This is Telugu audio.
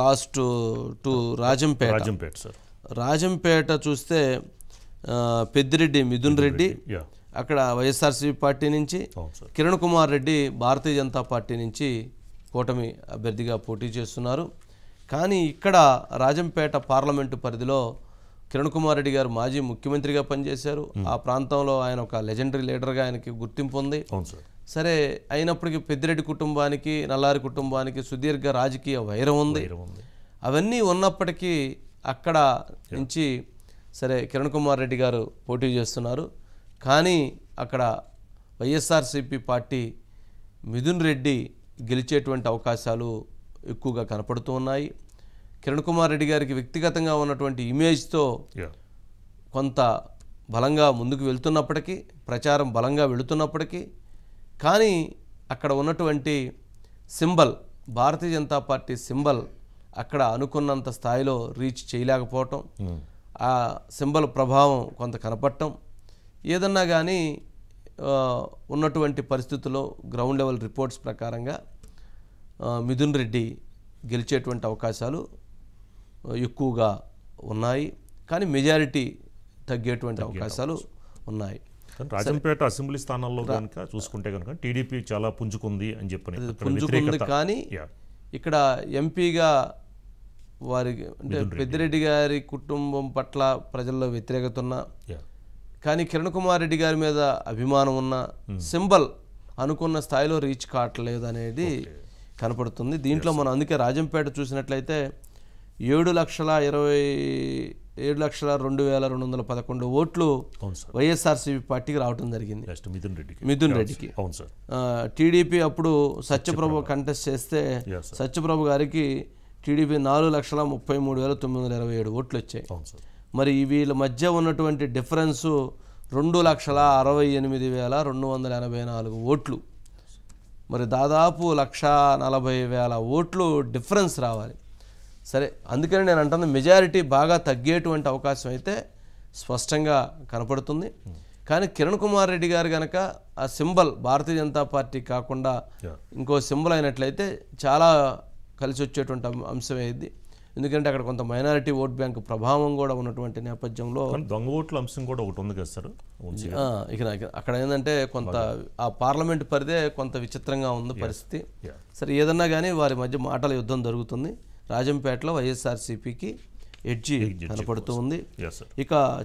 Last to Rajampet Rajampet sir Rajampet చూస్తే పెద్దిరెడ్డి మిథున్ రెడ్డి అక్కడ వైఎస్ఆర్సీపీ పార్టీ నుంచి కిరణ్ కుమార్ రెడ్డి భారతీయ జనతా పార్టీ నుంచి కూటమి అభ్యర్థిగా పోటీ చేస్తున్నారు కానీ ఇక్కడ రాజంపేట పార్లమెంటు పరిధిలో కిరణ్ కుమార్ రెడ్డి గారు మాజీ ముఖ్యమంత్రిగా పనిచేశారు ఆ ప్రాంతంలో ఆయన ఒక లెజెండరీ లీడర్గా ఆయనకి గుర్తింపు ఉంది సరే అయినప్పటికీ పెద్దిరెడ్డి కుటుంబానికి నల్లారి కుటుంబానికి సుదీర్ఘ రాజకీయ వైరం ఉంది అవన్నీ ఉన్నప్పటికీ అక్కడ నుంచి సరే కిరణ్ కుమార్ రెడ్డి గారు పోటీ చేస్తున్నారు కానీ అక్కడ వైఎస్ఆర్సీపీ పార్టీ మిథున్ రెడ్డి గెలిచేటువంటి అవకాశాలు ఎక్కువగా కనపడుతూ ఉన్నాయి కిరణ్ కుమార్ రెడ్డి గారికి వ్యక్తిగతంగా ఉన్నటువంటి ఇమేజ్తో కొంత బలంగా ముందుకు వెళ్తున్నప్పటికీ ప్రచారం బలంగా వెళుతున్నప్పటికీ కానీ అక్కడ ఉన్నటువంటి symbol Bharatiya Janata party symbol అక్కడ అనుకున్నంత స్థాయిలో రీచ్ చేయలేకపోవటం hmm. ఆ సింబల్ ప్రభావం కొంత కనపడటం ఏదన్నా కానీ ఉన్నటువంటి పరిస్థితుల్లో గ్రౌండ్ లెవెల్ రిపోర్ట్స్ ప్రకారంగా మిథున్ రెడ్డి గెలిచేటువంటి అవకాశాలు ఎక్కువగా ఉన్నాయి కానీ మెజారిటీ తగ్గేటువంటి అవకాశాలు ఉన్నాయి రాజంపేట అసెంబ్లీ స్థానాల్లో కనుక చూసుకుంటే కనుక టీడీపీ చాలా పుంజుకుంది అని చెప్పి పుంజుకుంది కానీ ఇక్కడ ఎంపీగా వారి అంటే పెద్దిరెడ్డి గారి కుటుంబం పట్ల ప్రజల్లో వ్యతిరేకత ఉన్నా కానీ కిరణ్ కుమార్ రెడ్డి గారి మీద అభిమానం ఉన్న hmm. సింబల్ అనుకున్న స్థాయిలో రీచ్ కావట్లేదు అనేది కనపడుతుంది దీంట్లో మనం అందుకే రాజంపేట చూసినట్లయితే ఏడు లక్షల ఇరవై ఏడు లక్షల రెండు వేల రెండు వందల పదకొండు ఓట్లు వైఎస్ఆర్సీపీ పార్టీకి రావడం జరిగింది మిథున్ రెడ్డికి మిథున్ రెడ్డికి అవును సార్ టీడీపీ అప్పుడు సత్యప్రభు కంటెస్ట్ చేస్తే సత్యప్రభు గారికి టీడీపీ నాలుగు లక్షల ముప్పై మూడు వేల తొమ్మిది వందల ఇరవై ఏడు ఓట్లు వచ్చాయి మరి వీళ్ళ మధ్య ఉన్నటువంటి డిఫరెన్సు రెండు లక్షల అరవై ఎనిమిది వేల రెండు వందల ఎనభై నాలుగు ఓట్లు మరి దాదాపు లక్ష నలభై వేల ఓట్లు డిఫరెన్స్ రావాలి సరే అందుకని నేను అంటుంది మెజారిటీ బాగా తగ్గేటువంటి అవకాశం అయితే స్పష్టంగా కనపడుతుంది కానీ కిరణ్ కుమార్ రెడ్డి గారు కనుక ఆ సింబల్ భారతీయ జనతా పార్టీ కాకుండా ఇంకో సింబల్ అయినట్లయితే చాలా కలిసి వచ్చేటువంటి అంశం అయింది ఎందుకంటే అక్కడ కొంత మైనారిటీ ఓట్ బ్యాంక్ ప్రభావం కూడా ఉన్నటువంటి నేపథ్యంలో దొంగ ఓట్ల అంశం కూడా ఒకటి ఉంది కదా సార్ ఇక అక్కడ ఏంటంటే కొంత ఆ పార్లమెంట్ పరిధే కొంత విచిత్రంగా ఉంది పరిస్థితి సరే ఏదన్నా కానీ వారి మధ్య మాటల యుద్ధం జరుగుతుంది రాజంపేటలో వైఎస్ఆర్సిపికి ఎడ్జి కనపడుతూ ఉంది ఇక